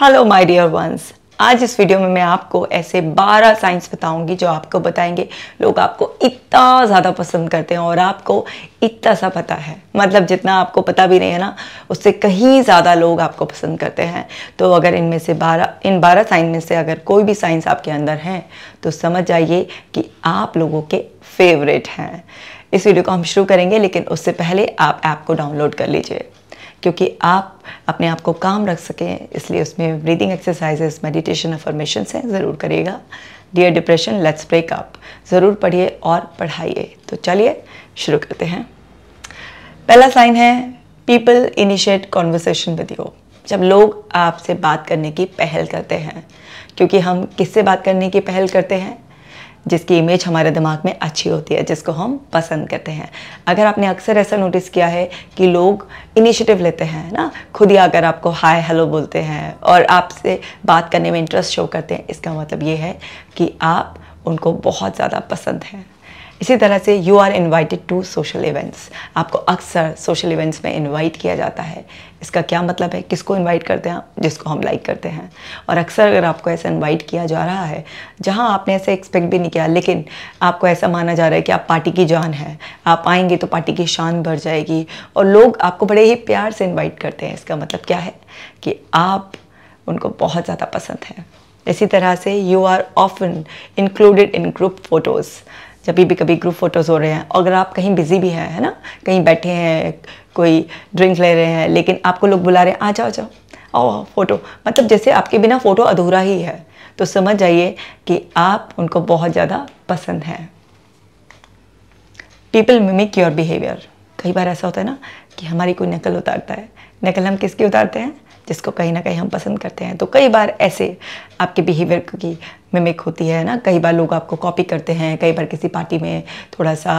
Hello my dear ones आज इस video में मैं आपको ऐसे 12 साइंस बताऊंगी जो आपको बताएंगे लोग आपको इतना ज़्यादा पसंद करते हैं और आपको इतना सा पता है मतलब जितना आपको पता भी नहीं है ना उससे कहीं ज़्यादा लोग आपको पसंद करते हैं तो अगर इनमें से 12 इन 12 साइंस में से अगर कोई भी साइंस आपके अंदर है तो समझ जाइए कि आप लोगों के फेवरेट हैं इस वीडियो को हम शुरू करेंगे लेकिन उससे पहले आप ऐप को डाउनलोड कर लीजिए क्योंकि आप अपने आप को काम रख सकें इसलिए उसमें ब्रीदिंग एक्सरसाइजेस मेडिटेशन अफॉर्मेशन से ज़रूर करिएगा dear depression let's break up ज़रूर पढ़िए और पढ़ाइए तो चलिए शुरू करते हैं पहला साइन है people initiate conversation with you जब लोग आपसे बात करने की पहल करते हैं क्योंकि हम किससे बात करने की पहल करते हैं जिसकी इमेज हमारे दिमाग में अच्छी होती है जिसको हम पसंद करते हैं अगर आपने अक्सर ऐसा नोटिस किया है कि लोग इनिशिएटिव लेते हैं ना खुद ही अगर आपको हाय हेलो बोलते हैं और आपसे बात करने में इंटरेस्ट शो करते हैं इसका मतलब ये है कि आप उनको बहुत ज़्यादा पसंद हैं इसी तरह से you are invited to social events आपको अक्सर सोशल इवेंट्स में इन्वाइट किया जाता है इसका क्या मतलब है किसको इन्वाइट करते हैं जिसको हम लाइक करते हैं और अक्सर अगर आपको ऐसा इन्वाइट किया जा रहा है जहां आपने ऐसे एक्सपेक्ट भी नहीं किया लेकिन आपको ऐसा माना जा रहा है कि आप पार्टी की जान है आप आएंगे तो पार्टी की शान बढ़ जाएगी और लोग आपको बड़े ही प्यार से इन्वाइट करते हैं इसका मतलब क्या है कि आप उनको बहुत ज़्यादा पसंद हैं इसी तरह से you are often included in group photos जब भी कभी ग्रुप फोटोज़ हो रहे हैं और अगर आप कहीं बिजी भी हैं है ना कहीं बैठे हैं कोई ड्रिंक ले रहे हैं लेकिन आपको लोग बुला रहे हैं आ जाओ जाओ आओ फोटो मतलब जैसे आपके बिना फ़ोटो अधूरा ही है तो समझ जाइए कि आप उनको बहुत ज़्यादा पसंद हैं पीपल मिमिक योर बिहेवियर कई बार ऐसा होता है ना कि हमारी कोई नकल उतारता है नकल हम किसकी उतारते हैं जिसको कहीं ना कहीं हम पसंद करते हैं तो कई बार ऐसे आपके बिहेवियर की मिमिक होती है ना कई बार लोग आपको कॉपी करते हैं कई बार किसी पार्टी में थोड़ा सा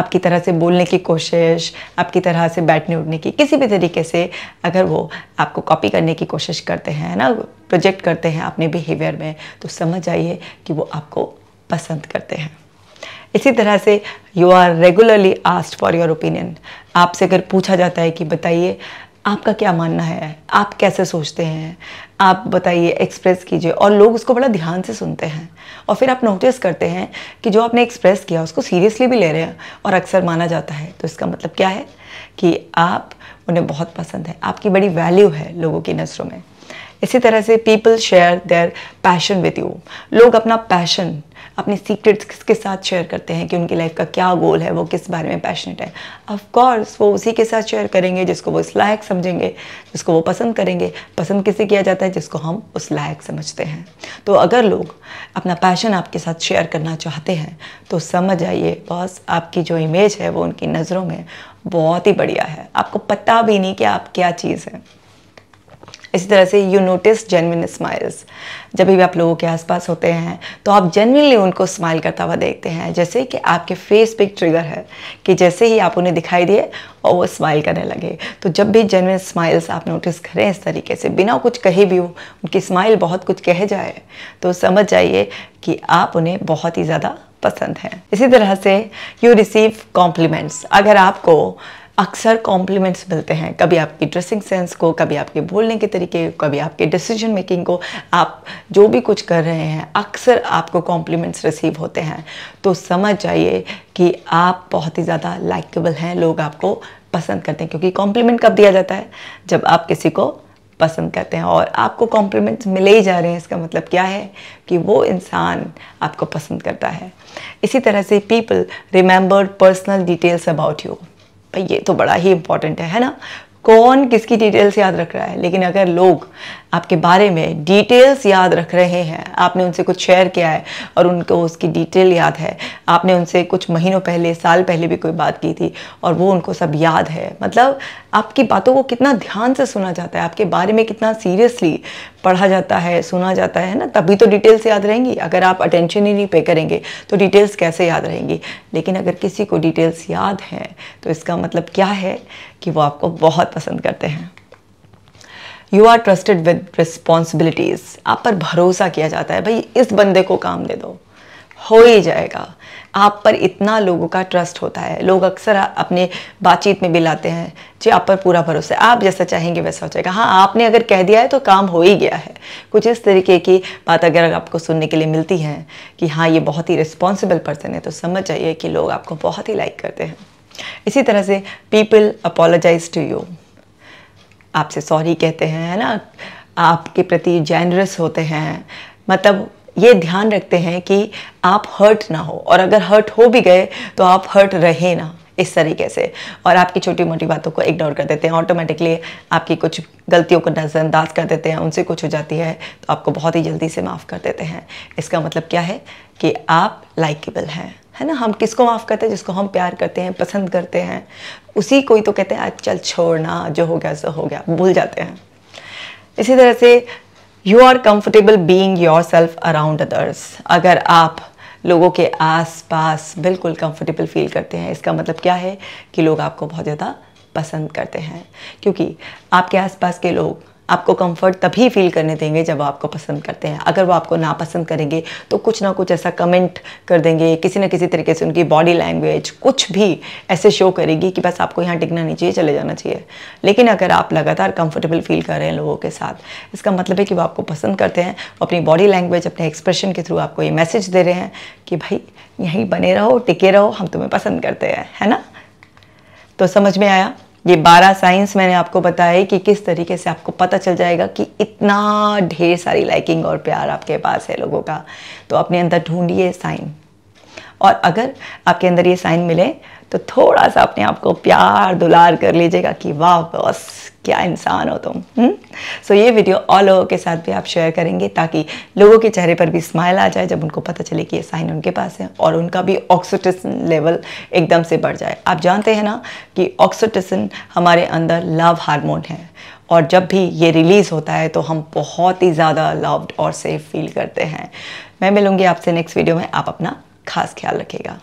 आपकी तरह से बोलने की कोशिश आपकी तरह से बैठने उठने की किसी भी तरीके से अगर वो आपको कॉपी करने की कोशिश करते हैं ना प्रोजेक्ट करते हैं अपने बिहेवियर में तो समझ आइए कि वो आपको पसंद करते हैं इसी तरह से you are regularly asked for your opinion आपसे अगर पूछा जाता है कि बताइए आपका क्या मानना है आप कैसे सोचते हैं आप बताइए एक्सप्रेस कीजिए और लोग उसको बड़ा ध्यान से सुनते हैं और फिर आप नोटिस करते हैं कि जो आपने एक्सप्रेस किया उसको सीरियसली भी ले रहे हैं और अक्सर माना जाता है तो इसका मतलब क्या है कि आप उन्हें बहुत पसंद है आपकी बड़ी वैल्यू है लोगों की नज़रों में इसी तरह से people share their passion with you लोग अपना पैशन अपने सीक्रेट्स किसके साथ शेयर करते हैं कि उनकी लाइफ का क्या गोल है वो किस बारे में पैशनेट है ऑफकोर्स वो उसी के साथ शेयर करेंगे जिसको वो इस लायक समझेंगे जिसको वो पसंद करेंगे पसंद किसे किया जाता है जिसको हम उस लायक समझते हैं तो अगर लोग अपना पैशन आपके साथ शेयर करना चाहते हैं तो समझ आइए बॉस आपकी जो इमेज है वो उनकी नज़रों में बहुत ही बढ़िया है आपको पता भी नहीं कि आप क्या चीज़ हैं इसी तरह से यू नोटिस जेनविन स्माइल्स जब भी आप लोगों के आसपास होते हैं तो आप जेनविनली उनको स्माइल करता हुआ देखते हैं जैसे कि आपके फेस पे एक ट्रिगर है कि जैसे ही आप उन्हें दिखाई दिए और वो स्माइल करने लगे तो जब भी जेनविन स्माइल्स आप नोटिस करें इस तरीके से बिना कुछ कहे भी हो उनकी स्माइल बहुत कुछ कह जाए तो समझ जाइए कि आप उन्हें बहुत ही ज़्यादा पसंद हैं इसी तरह से यू रिसीव कॉम्प्लीमेंट्स अगर आपको अक्सर कॉम्प्लीमेंट्स मिलते हैं कभी आपकी ड्रेसिंग सेंस को कभी आपके बोलने के तरीके कभी आपके डिसीजन मेकिंग को आप जो भी कुछ कर रहे हैं अक्सर आपको कॉम्प्लीमेंट्स रिसीव होते हैं तो समझ जाइए कि आप बहुत ही ज़्यादा लाइकेबल हैं लोग आपको पसंद करते हैं क्योंकि कॉम्प्लीमेंट कब दिया जाता है जब आप किसी को पसंद करते हैं और आपको कॉम्प्लीमेंट्स मिले ही जा रहे हैं इसका मतलब क्या है कि वो इंसान आपको पसंद करता है इसी तरह से people remember personal details about you भाई ये तो बड़ा ही इम्पॉर्टेंट है है ना कौन किसकी डिटेल्स याद रख रहा है लेकिन अगर लोग आपके बारे में डिटेल्स याद रख रहे हैं आपने उनसे कुछ शेयर किया है और उनको उसकी डिटेल याद है आपने उनसे कुछ महीनों पहले साल पहले भी कोई बात की थी और वो उनको सब याद है मतलब आपकी बातों को कितना ध्यान से सुना जाता है आपके बारे में कितना सीरियसली पढ़ा जाता है सुना जाता है ना तभी तो डिटेल्स याद रहेंगी अगर आप अटेंशन ही नहीं पे करेंगे तो डिटेल्स कैसे याद रहेंगी लेकिन अगर किसी को डिटेल्स याद हैं तो इसका मतलब क्या है कि वो आपको बहुत पसंद करते हैं you are trusted with responsibilities आप पर भरोसा किया जाता है भाई इस बंदे को काम दे दो हो ही जाएगा आप पर इतना लोगों का ट्रस्ट होता है लोग अक्सर अपने बातचीत में भी लाते हैं जी आप पर पूरा भरोसा है आप जैसा चाहेंगे वैसा हो जाएगा हाँ आपने अगर कह दिया है तो काम हो ही गया है कुछ इस तरीके की बात अगर आपको सुनने के लिए मिलती है कि हाँ ये बहुत ही रिस्पॉन्सिबल पर्सन है तो समझ जाइए कि लोग आपको बहुत ही लाइक करते हैं इसी तरह से पीपल अपोलोजाइज टू यू आपसे सॉरी कहते हैं है ना आपके प्रति जैनरस होते हैं मतलब ये ध्यान रखते हैं कि आप हर्ट ना हो और अगर हर्ट हो भी गए तो आप हर्ट रहे ना इस तरीके से और आपकी छोटी मोटी बातों को इग्नोर कर देते हैं ऑटोमेटिकली आपकी कुछ गलतियों को नज़रअंदाज कर देते हैं उनसे कुछ हो जाती है तो आपको बहुत ही जल्दी से माफ़ कर देते हैं इसका मतलब क्या है कि आप लाइकेबल हैं है ना हम किसको माफ़ करते हैं जिसको हम प्यार करते हैं पसंद करते हैं उसी कोई तो कहते हैं चल छोड़ना जो हो गया सो हो गया भूल जाते हैं इसी तरह से you are comfortable being yourself around others अगर आप लोगों के आस पास बिल्कुल कंफर्टेबल फील करते हैं इसका मतलब क्या है कि लोग आपको बहुत ज़्यादा पसंद करते हैं क्योंकि आपके आसपास के लोग आपको कंफर्ट तभी फील करने देंगे जब वो आपको पसंद करते हैं अगर वो आपको नापसंद करेंगे तो कुछ ना कुछ ऐसा कमेंट कर देंगे किसी ना किसी तरीके से उनकी बॉडी लैंग्वेज कुछ भी ऐसे शो करेगी कि बस आपको यहाँ टिकना नहीं चाहिए चले जाना चाहिए लेकिन अगर आप लगातार कंफर्टेबल फील कर रहे हैं लोगों के साथ इसका मतलब है कि वो आपको पसंद करते हैं अपनी बॉडी लैंग्वेज अपने एक्सप्रेशन के थ्रू आपको ये मैसेज दे रहे हैं कि भाई यहीं बने रहो टिके रहो हम तुम्हें पसंद करते हैं है ना तो समझ में आया ये बारह साइंस मैंने आपको बताया कि किस तरीके से आपको पता चल जाएगा कि इतना ढेर सारी लाइकिंग और प्यार आपके पास है लोगों का तो अपने अंदर ढूंढिए साइन और अगर आपके अंदर ये साइन मिले तो थोड़ा सा अपने आप को प्यार दुलार कर लीजिएगा कि वाह बॉस क्या इंसान हो तुम सो हम्म? so, ये वीडियो और लोगों के साथ भी आप शेयर करेंगे ताकि लोगों के चेहरे पर भी स्माइल आ जाए जब उनको पता चले कि ये साइन उनके पास है और उनका भी ऑक्सीटेसन लेवल एकदम से बढ़ जाए आप जानते हैं ना कि ऑक्सीटेसन हमारे अंदर लव हार्मोन है और जब भी ये रिलीज़ होता है तो हम बहुत ही ज़्यादा लव्ड और सेफ फील करते हैं मैं मिलूँगी आपसे नेक्स्ट वीडियो में आप अपना खास ख्याल रखेगा